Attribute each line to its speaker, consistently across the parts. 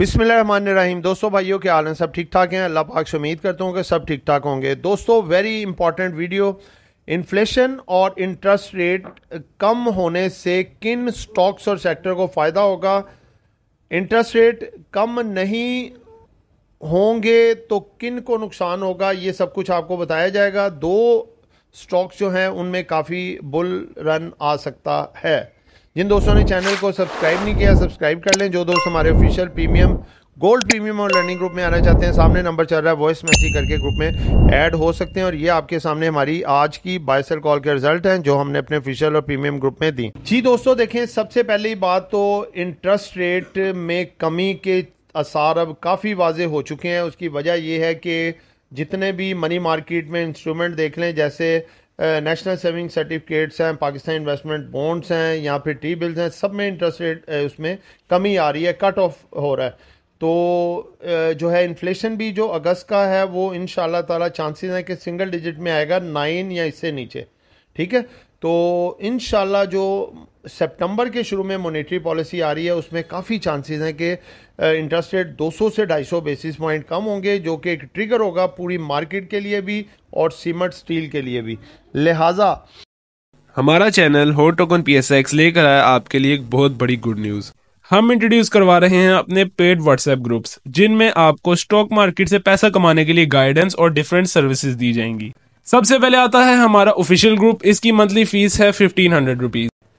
Speaker 1: रहीम दोस्तों भाइयों के हैं सब ठीक ठाक हैं अल्लाह पाक से उम्मीद करता हूँ कि सब ठीक ठाक होंगे दोस्तों वेरी इंपॉर्टेंट वीडियो इन्फ्लेशन और इंटरेस्ट रेट कम होने से किन स्टॉक्स और सेक्टर को फ़ायदा होगा इंटरेस्ट रेट कम नहीं होंगे तो किन को नुकसान होगा ये सब कुछ आपको बताया जाएगा दो स्टॉक्स जो हैं उनमें काफ़ी बुल रन आ सकता है जिन दोस्तों ने चैनल को सब्सक्राइब नहीं किया सब्सक्राइब कर लें जो दोस्त हमारे ऑफिशियल प्रीमियम गोल्ड प्रीमियम और लर्निंग ग्रुप में आना चाहते हैं सामने नंबर चल रहा है वॉइस मैसेज करके ग्रुप में ऐड हो सकते हैं और ये आपके सामने हमारी आज की बायसल कॉल के रिजल्ट हैं जो हमने अपने ऑफिशियल और प्रीमियम ग्रुप में दी जी दोस्तों देखें सबसे पहली बात तो इंटरेस्ट रेट में कमी के आसार अब काफ़ी वाजे हो चुके हैं उसकी वजह यह है कि जितने भी मनी मार्केट में इंस्ट्रूमेंट देख लें जैसे नेशनल सेविंग सर्टिफिकेट्स हैं पाकिस्तान इन्वेस्टमेंट बॉन्ड्स हैं या फिर टी बिल्स हैं सब में इंटरेस्ट रेट उसमें कमी आ रही है कट ऑफ हो रहा है तो जो है इन्फ्लेशन भी जो अगस्त का है वो इन ताला चांसेस हैं कि सिंगल डिजिट में आएगा नाइन या इससे नीचे ठीक है तो इन जो सितंबर के शुरू में मोनेटरी पॉलिसी आ रही है उसमें काफ़ी चांसेस हैं कि इंटरेस्ट रेट 200 से 250 बेसिस पॉइंट कम होंगे जो कि एक ट्रिगर होगा पूरी मार्केट के लिए भी और सीमेंट स्टील के लिए भी लिहाजा
Speaker 2: हमारा चैनल हो टोकन पी लेकर आया आपके लिए एक बहुत बड़ी गुड न्यूज़ हम इंट्रोड्यूस करवा रहे हैं अपने पेड व्हाट्सएप ग्रुप्स जिनमें आपको स्टॉक मार्केट से पैसा कमाने के लिए गाइडेंस और डिफरेंट सर्विसेज दी जाएंगी सबसे पहले आता है हमारा ऑफिशियल ग्रुप इसकी मंथली फीस है फिफ्टीन हंड्रेड रुपीज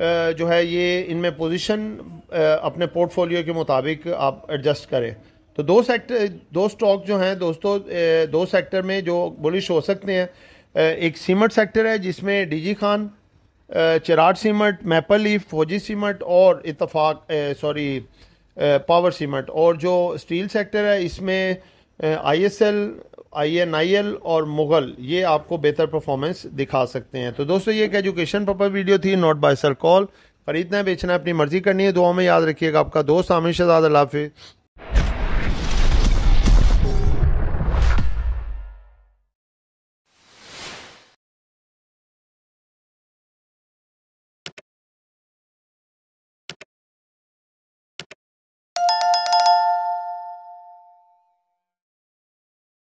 Speaker 1: जो है ये इनमें पोजीशन अपने पोर्टफोलियो के मुताबिक आप एडजस्ट करें तो दो सेक्टर दो स्टॉक जो हैं दोस्तों दो सेक्टर में जो बुलिश हो सकते हैं एक सीमेंट सेक्टर है जिसमें DG Khan Cherat cement Maple Leaf Fauji cement और इतफाक सॉरी पावर सीमेंट और जो स्टील सेक्टर है इसमें आईएसएल आईएनआईएल और मुगल ये आपको बेहतर परफॉर्मेंस दिखा सकते हैं तो दोस्तों ये एक एजुकेशन पर्पज वीडियो थी नॉट बाय सर कॉल खरीदना है बेचना है अपनी मर्जी करनी है दुआ में याद रखिएगा आपका दोस्त आमिर शहजाद अलाफिज़